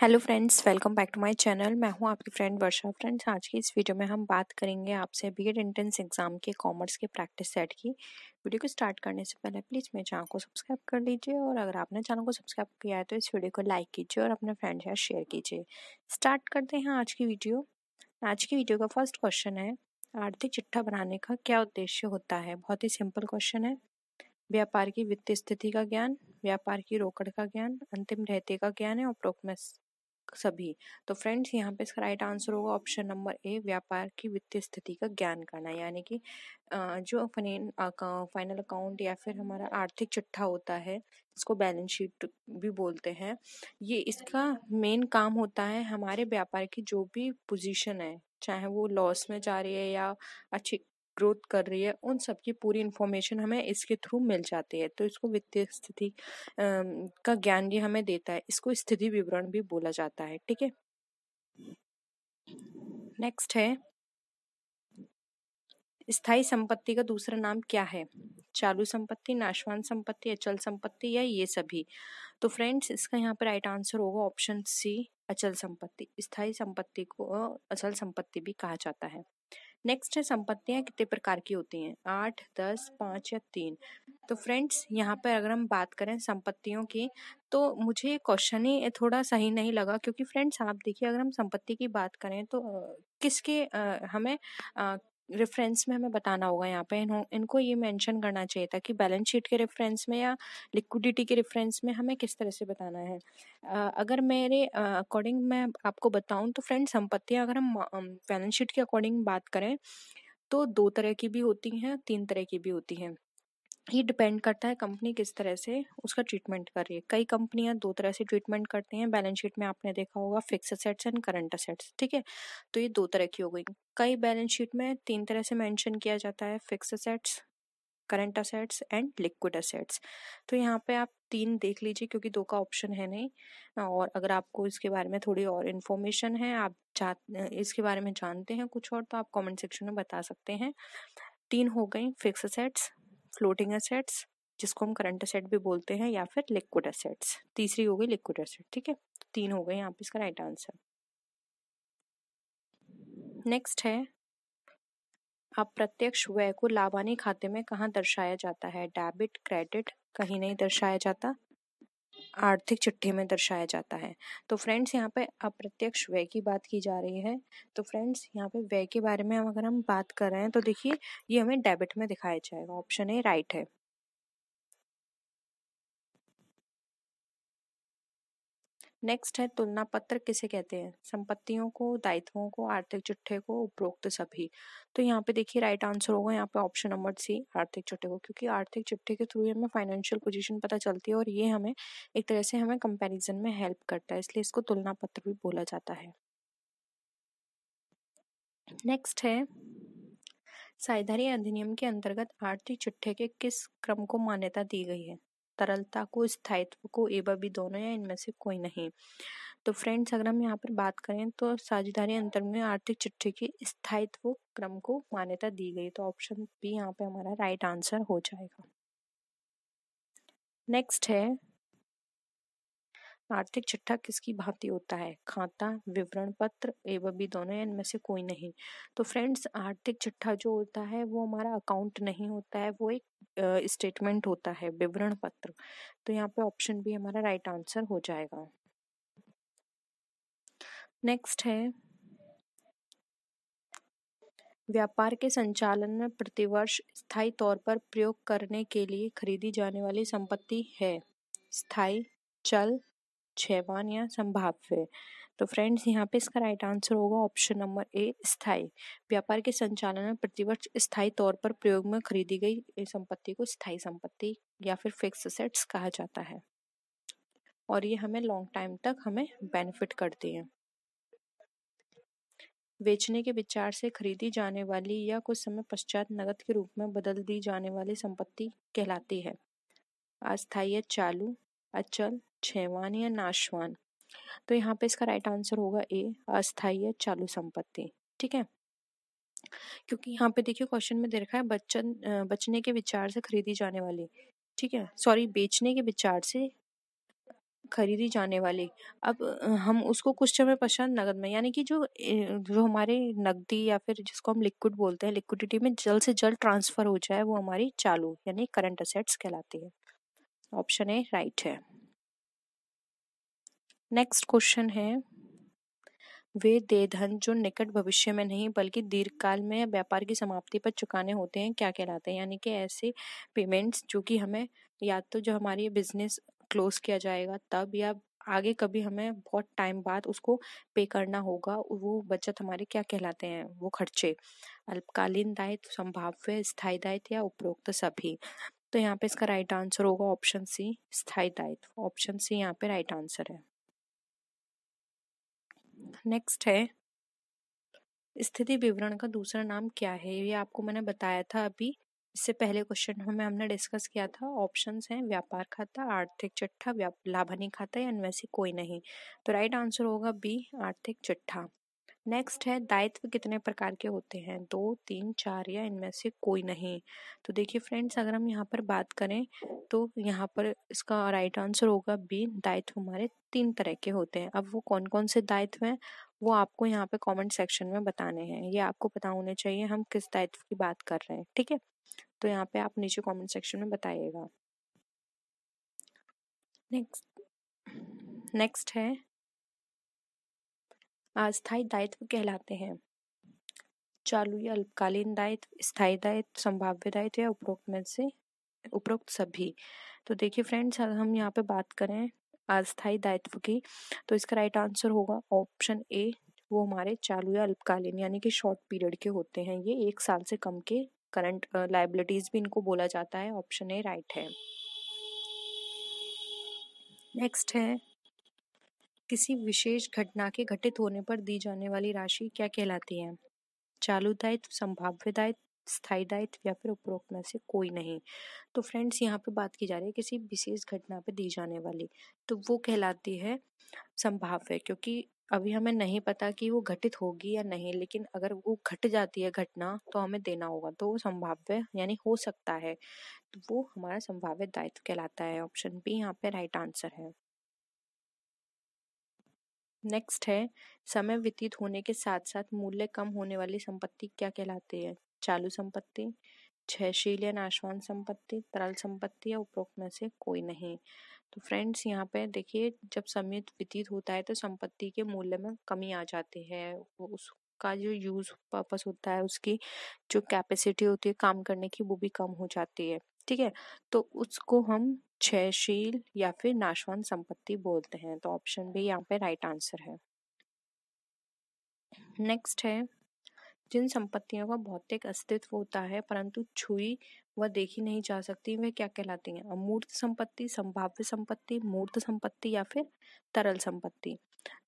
hello friends welcome back to my channel मैं हूं आपकी फ्रेंड वर्षा फ्रेंड्स आज की इस वीडियो में हम बात करेंगे आपसे बीएड एंट्रेंस एग्जाम के कॉमर्स के प्रैक्टिस सेट की वीडियो को स्टार्ट करने से पहले प्लीज़ मेरे चैनल को सब्सक्राइब कर लीजिए और अगर आपने चैनल को सब्सक्राइब किया है तो इस वीडियो को लाइक कीजिए और अपने फ्रेंड से शेयर कीजिए स्टार्ट करते हैं आज की वीडियो आज की वीडियो का फर्स्ट क्वेश्चन है आर्थिक चिट्ठा बनाने का क्या उद्देश्य होता है बहुत ही सिंपल क्वेश्चन है व्यापार की वित्तीय स्थिति का ज्ञान व्यापार की रोकड़ का ज्ञान अंतिम रहते का ज्ञान है और प्रोकमेस सभी तो फ्रेंड्स यहाँ पे इसका राइट आंसर होगा ऑप्शन नंबर ए व्यापार की वित्तीय स्थिति का ज्ञान करना यानी कि जो फाइन फाइनल अकाउंट या फिर हमारा आर्थिक चिट्ठा होता है इसको बैलेंस शीट भी बोलते हैं ये इसका मेन काम होता है हमारे व्यापार की जो भी पोजीशन है चाहे वो लॉस में जा रही है या अच्छी ग्रोथ कर रही है उन सब की पूरी इन्फॉर्मेशन हमें इसके थ्रू मिल जाती है तो इसको वित्तीय स्थिति का ज्ञान ये हमें देता है इसको स्थिति विवरण भी बोला जाता है ठीक है नेक्स्ट है स्थाई संपत्ति का दूसरा नाम क्या है चालू संपत्ति नाशवान संपत्ति अचल संपत्ति या ये सभी तो फ्रेंड्स इसका यहाँ पर राइट आंसर होगा ऑप्शन सी अचल संपत्ति स्थाई संपत्ति को अचल संपत्ति भी कहा जाता है नेक्स्ट है संपत्तियाँ कितने प्रकार की होती हैं आठ दस पाँच या तीन तो फ्रेंड्स यहाँ पर अगर हम बात करें संपत्तियों की तो मुझे क्वेश्चन ही थोड़ा सही नहीं लगा क्योंकि फ्रेंड्स आप देखिए अगर हम संपत्ति की बात करें तो किसके हमें रेफरेंस में हमें बताना होगा यहाँ पे इन, इनको ये मेंशन करना चाहिए था कि बैलेंस शीट के रेफरेंस में या लिक्विडिटी के रेफरेंस में हमें किस तरह से बताना है आ, अगर मेरे अकॉर्डिंग मैं आपको बताऊँ तो फ्रेंड संपत्तियाँ अगर हम बैलेंस शीट के अकॉर्डिंग बात करें तो दो तरह की भी होती हैं तीन तरह की भी होती हैं ये डिपेंड करता है कंपनी किस तरह से उसका ट्रीटमेंट कर रही है कई कंपनियां दो तरह से ट्रीटमेंट करते हैं बैलेंस शीट में आपने देखा होगा fix assets and current assets ठीक है तो ये दो तरह की हो गई कई बैलेंस शीट में तीन तरह से मेंशन किया जाता है fix assets current assets and liquid assets तो यहाँ पे आप तीन देख लीजिए क्योंकि दो का ऑप्शन है नहीं और अगर आपको इसके बारे में थोड़ी और इन्फॉर्मेशन है आप जा इसके बारे में जानते हैं कुछ और तो आप कमेंट सेक्शन में बता सकते हैं तीन हो गई फिक्स असेट्स फ्लोटिंग असेट्स जिसको हम करंट असेट भी बोलते हैं या फिर लिक्विड असेट्स तीसरी हो गई लिक्विड असेट ठीक है तीन हो गए यहाँ पे इसका राइट आंसर नेक्स्ट है अप्रत्यक्ष व्यय को लाभानी खाते में कहाँ दर्शाया जाता है डेबिट क्रेडिट कहीं नहीं दर्शाया जाता आर्थिक चिट्ठी में दर्शाया जाता है तो फ्रेंड्स यहाँ पे अप्रत्यक्ष व्यय की बात की जा रही है तो फ्रेंड्स यहाँ पे व्यय के बारे में हम अगर हम बात कर रहे हैं तो देखिए ये हमें डेबिट में दिखाया जाएगा ऑप्शन ए राइट है नेक्स्ट है तुलना पत्र किसे कहते हैं संपत्तियों को दायित्वों को आर्थिक चिट्ठे को उपरोक्त सभी तो यहाँ पे देखिए राइट आंसर होगा यहाँ पे ऑप्शन नंबर सी आर्थिक चुट्ठे को क्योंकि आर्थिक जुट्ठे के थ्रू हमें फाइनेंशियल पोजीशन पता चलती है और ये हमें एक तरह से हमें कंपेरिजन में हेल्प करता है इसलिए इसको तुलना पत्र भी बोला जाता है नेक्स्ट है साइधारी अधिनियम के अंतर्गत आर्थिक चिट्ठे के किस क्रम को मान्यता दी गई है तरलता को स्थायित्व को एवं भी दोनों या इनमें से कोई नहीं तो फ्रेंड्स अगर हम यहाँ पर बात करें तो साझेदारी अंतर में आर्थिक चिट्ठी के स्थायित्व क्रम को मान्यता दी गई तो ऑप्शन बी यहाँ पे हमारा राइट आंसर हो जाएगा नेक्स्ट है आर्थिक चिट्ठा किसकी भांति होता है खाता विवरण पत्र एवं भी दोनों इनमें से कोई नहीं तो फ्रेंड्स आर्थिक चिट्ठा जो होता है वो हमारा अकाउंट नहीं होता है वो एक स्टेटमेंट होता है विवरण पत्र तो यहाँ पे ऑप्शन भी हमारा राइट आंसर हो जाएगा नेक्स्ट है व्यापार के संचालन में प्रतिवर्ष स्थायी तौर पर प्रयोग करने के लिए खरीदी जाने वाली संपत्ति है स्थायी चल छेवान या संभाव्य तो फ्रेंड्स यहाँ पे इसका राइट आंसर होगा ऑप्शन नंबर ए स्थाई व्यापार के संचालन में प्रतिवर्ष स्थाई तौर पर प्रयोग में खरीदी गई संपत्ति को स्थाई संपत्ति या फिर फिक्स सेट्स कहा जाता है और ये हमें लॉन्ग टाइम तक हमें बेनिफिट करती हैं बेचने के विचार से खरीदी जाने वाली या कुछ समय पश्चात नगद के रूप में बदल दी जाने वाली संपत्ति कहलाती है अस्थायी चालू अचल छवान या नाशवान तो यहाँ पे इसका राइट आंसर होगा ए अस्थायी या चालू संपत्ति ठीक है क्योंकि यहाँ पे देखिए क्वेश्चन में देखा है बच्चन बचने के विचार से खरीदी जाने वाली ठीक है सॉरी बेचने के विचार से खरीदी जाने वाली अब हम उसको कुछ समय पश्चात नगद में यानी कि जो जो हमारे नकदी या फिर जिसको हम लिक्विड बोलते हैं लिक्विडिटी में जल्द से जल्द ट्रांसफर हो जाए वो हमारी चालू यानी करंट असेट्स कहलाती है ऑप्शन ए राइट है नेक्स्ट क्वेश्चन है वे दे धन जो निकट भविष्य में नहीं बल्कि दीर्घकाल में व्यापार की समाप्ति पर चुकाने होते हैं क्या कहलाते हैं यानी कि ऐसे पेमेंट्स जो कि हमें या तो जो हमारी बिजनेस क्लोज किया जाएगा तब या आगे कभी हमें बहुत टाइम बाद उसको पे करना होगा वो बचत हमारे क्या कहलाते हैं वो खर्चे अल्पकालीन दायित्व संभाव्य स्थायी दायित्व या उपरोक्त सभी तो यहाँ पे इसका राइट आंसर होगा ऑप्शन सी स्थायी दायित्व ऑप्शन सी यहाँ पे राइट आंसर है नेक्स्ट है स्थिति विवरण का दूसरा नाम क्या है ये आपको मैंने बताया था अभी इससे पहले क्वेश्चन में हमने डिस्कस किया था ऑप्शंस हैं व्यापार खाता आर्थिक चिट्ठा लाभानी खाता या इनमें से कोई नहीं तो राइट आंसर होगा बी आर्थिक चिट्ठा नेक्स्ट है दायित्व कितने प्रकार के होते हैं दो तीन चार या इनमें से कोई नहीं तो देखिए फ्रेंड्स अगर हम यहाँ पर बात करें तो यहाँ पर इसका राइट आंसर होगा बी दायित्व हमारे तीन तरह के होते हैं अब वो कौन कौन से दायित्व हैं वो आपको यहाँ पे कमेंट सेक्शन में बताने हैं ये आपको पता होने चाहिए हम किस दायित्व की बात कर रहे हैं ठीक है तो यहाँ पे आप नीचे कमेंट सेक्शन में बताइएगा नेक्स्ट नेक्स्ट है अस्थायी दायित्व कहलाते हैं चालू या अल्पकालीन दायित्व स्थायी दायित्व संभाव्य दायित्व या उपरोक्त में से उपरोक्त सभी तो देखिए फ्रेंड्स हम यहाँ पे बात करें अस्थायी दायित्व की तो इसका राइट आंसर होगा ऑप्शन ए वो हमारे चालू या अल्पकालीन यानी कि शॉर्ट पीरियड के होते हैं ये एक साल से कम के करंट लाइबिलिटीज भी इनको बोला जाता है ऑप्शन ए राइट है नेक्स्ट है किसी विशेष घटना के घटित होने पर दी जाने वाली राशि क्या कहलाती है चालू दायित्व संभाव्य दायित्व स्थायी दायित्व या फिर उपरोक्त में से कोई नहीं तो फ्रेंड्स यहाँ पे बात की जा रही है किसी विशेष घटना पे दी जाने वाली तो वो कहलाती है संभाव्य क्योंकि अभी हमें नहीं पता कि वो घटित होगी या नहीं लेकिन अगर वो घट जाती है घटना तो हमें देना होगा तो वो संभाव्य यानी हो सकता है तो वो हमारा संभाव्य दायित्व कहलाता है ऑप्शन बी यहाँ पे राइट आंसर है नेक्स्ट है समय व्यतीत होने के साथ साथ मूल्य कम होने वाली संपत्ति क्या कहलाती है चालू संपत्ति क्षयशील या नाशवान संपत्ति तरल संपत्ति या उपरोक्त में से कोई नहीं तो फ्रेंड्स यहाँ पे देखिए जब समय व्यतीत होता है तो संपत्ति के मूल्य में कमी आ जाती है उसका जो यूज पर्पस होता है उसकी जो कैपेसिटी होती है काम करने की वो भी कम हो जाती है ठीक है तो उसको हम क्षयशील या फिर नाशवान संपत्ति बोलते हैं तो ऑप्शन भी यहाँ पे राइट आंसर है नेक्स्ट है जिन संपत्तियों का भौतिक अस्तित्व होता है परंतु छुई व देखी नहीं जा सकती वे क्या कहलाती हैं अमूर्त संपत्ति संभाव्य संपत्ति मूर्त संपत्ति या फिर तरल संपत्ति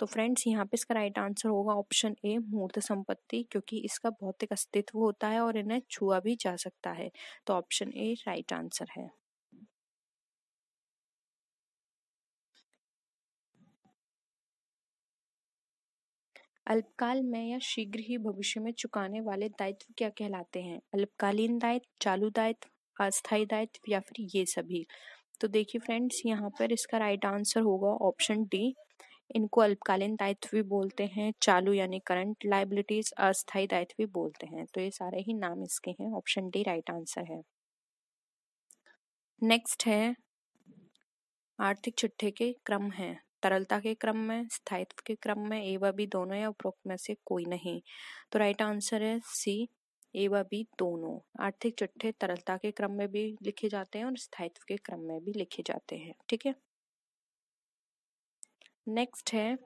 तो फ्रेंड्स यहाँ पे इसका राइट आंसर होगा ऑप्शन ए मूर्त संपत्ति क्योंकि इसका भौतिक अस्तित्व होता है और इन्हें छुआ भी जा सकता है तो ऑप्शन ए राइट आंसर है अल्पकाल में या शीघ्र ही भविष्य में चुकाने वाले दायित्व क्या कहलाते हैं अल्पकालीन दायित्व चालू दायित्व अस्थायी दायित्व या फिर ये सभी तो देखिए फ्रेंड्स यहाँ पर इसका राइट आंसर होगा ऑप्शन डी इनको अल्पकालीन दायित्व भी बोलते हैं चालू यानी करंट लाइबिलिटीज अस्थायी दायित्व भी बोलते हैं तो ये सारे ही नाम इसके हैं ऑप्शन डी राइट आंसर है नेक्स्ट है आर्थिक चिट्ठे के क्रम है तरलता के क्रम में स्थायित्व के क्रम में ए व बी दोनों या उपरोक्त में से कोई नहीं तो राइट आंसर है सी ए व बी दोनों आर्थिक चिट्ठे तरलता के क्रम में भी लिखे जाते हैं और स्थायित्व के क्रम में भी लिखे जाते हैं ठीक है नेक्स्ट है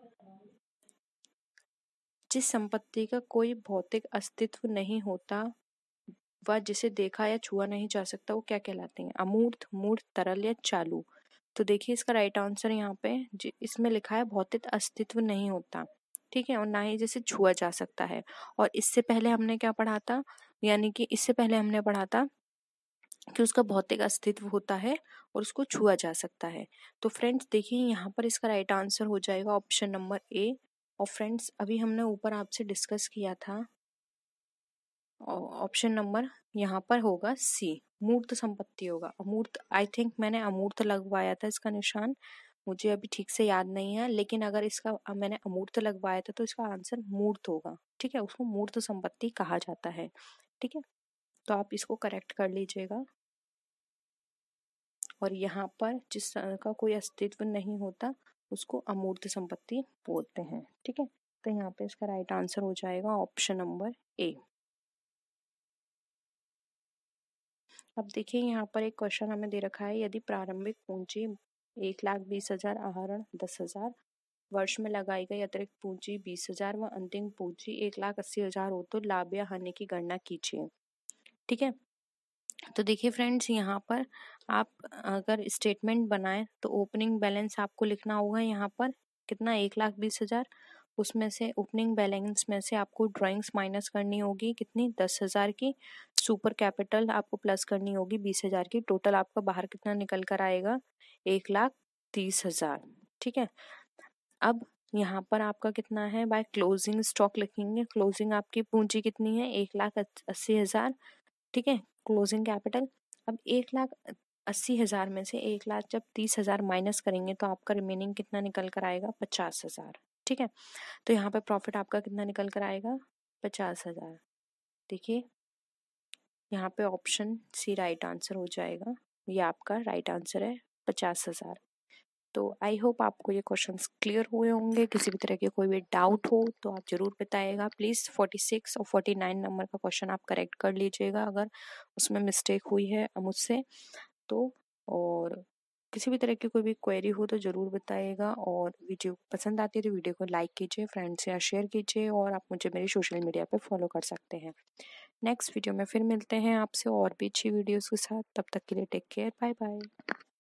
जिस संपत्ति का कोई भौतिक अस्तित्व नहीं होता व जिसे देखा या छुआ नहीं जा सकता वो क्या कहलाते हैं अमूर्त मूर्त तरल या चालू तो देखिए इसका राइट आंसर यहाँ पे इसमें लिखा है भौतिक अस्तित्व नहीं होता ठीक है और ना ही जिसे छुआ जा सकता है और इससे पहले हमने क्या पढ़ा था यानी कि इससे पहले हमने पढ़ा था कि उसका भौतिक अस्तित्व होता है और उसको छुआ जा सकता है तो फ्रेंड्स देखिए यहाँ पर इसका राइट आंसर हो जाएगा ऑप्शन नंबर ए और फ्रेंड्स अभी हमने ऊपर आपसे डिस्कस किया था ऑप्शन नंबर यहाँ पर होगा सी मूर्त संपत्ति होगा अमूर्त आई थिंक मैंने अमूर्त लगवाया था इसका निशान मुझे अभी ठीक से याद नहीं है लेकिन अगर इसका मैंने अमूर्त लगवाया था तो इसका आंसर मूर्त होगा ठीक है उसको मूर्त संपत्ति कहा जाता है ठीक है तो आप इसको करेक्ट कर लीजिएगा और यहाँ पर जिस तरह का कोई अस्तित्व नहीं होता उसको अमूर्त संपत्ति बोलते हैं ठीक है तो यहाँ पे इसका राइट आंसर हो जाएगा ऑप्शन नंबर ए अब देखिए यहाँ पर एक क्वेश्चन हमें दे रखा है यदि प्रारंभिक पूंजी एक लाख बीस हजार आहरण दस हजार वर्ष में लगाई गई अतिरिक्त पूंजी बीस हजार व अंतिम पूंजी एक लाख अस्सी हजार हो तो लाभ या हानि की गणना कीजिए ठीक है तो देखिए फ्रेंड्स यहाँ पर आप अगर स्टेटमेंट बनाएं तो ओपनिंग बैलेंस आपको लिखना होगा यहाँ पर कितना एक लाख बीस हज़ार उसमें से ओपनिंग बैलेंस में से आपको ड्राइंग्स माइनस करनी होगी कितनी दस हज़ार की सुपर कैपिटल आपको प्लस करनी होगी बीस हज़ार की टोटल आपका बाहर कितना निकल कर आएगा एक लाख तीस हज़ार ठीक है अब यहाँ पर आपका कितना है बाय क्लोजिंग स्टॉक लिखेंगे क्लोजिंग आपकी पूंजी कितनी है एक लाख अस्सी हज़ार ठीक है क्लोजिंग कैपिटल अब एक लाख अस्सी हज़ार में से एक लाख जब तीस हज़ार माइनस करेंगे तो आपका रिमेनिंग कितना निकल कर आएगा पचास हज़ार ठीक है तो यहाँ पे प्रॉफिट आपका कितना निकल कर आएगा पचास हज़ार देखिए यहाँ पे ऑप्शन सी राइट आंसर हो जाएगा ये आपका राइट आंसर है पचास हज़ार तो आई होप आपको ये क्वेश्चन क्लियर हुए होंगे किसी भी तरह के कोई भी डाउट हो तो आप ज़रूर बताइएगा प्लीज़ फोर्टी सिक्स और फोर्टी नाइन नंबर का क्वेश्चन आप करेक्ट कर लीजिएगा अगर उसमें मिस्टेक हुई है मुझसे तो और किसी भी तरह की कोई भी क्वेरी हो तो ज़रूर बताइएगा और वीडियो पसंद आती है तो वीडियो को लाइक कीजिए फ्रेंड्स या शेयर कीजिए और आप मुझे मेरे सोशल मीडिया पर फॉलो कर सकते हैं नेक्स्ट वीडियो में फिर मिलते हैं आपसे और भी अच्छी वीडियोज़ के साथ तब तक के लिए टेक केयर बाय बाय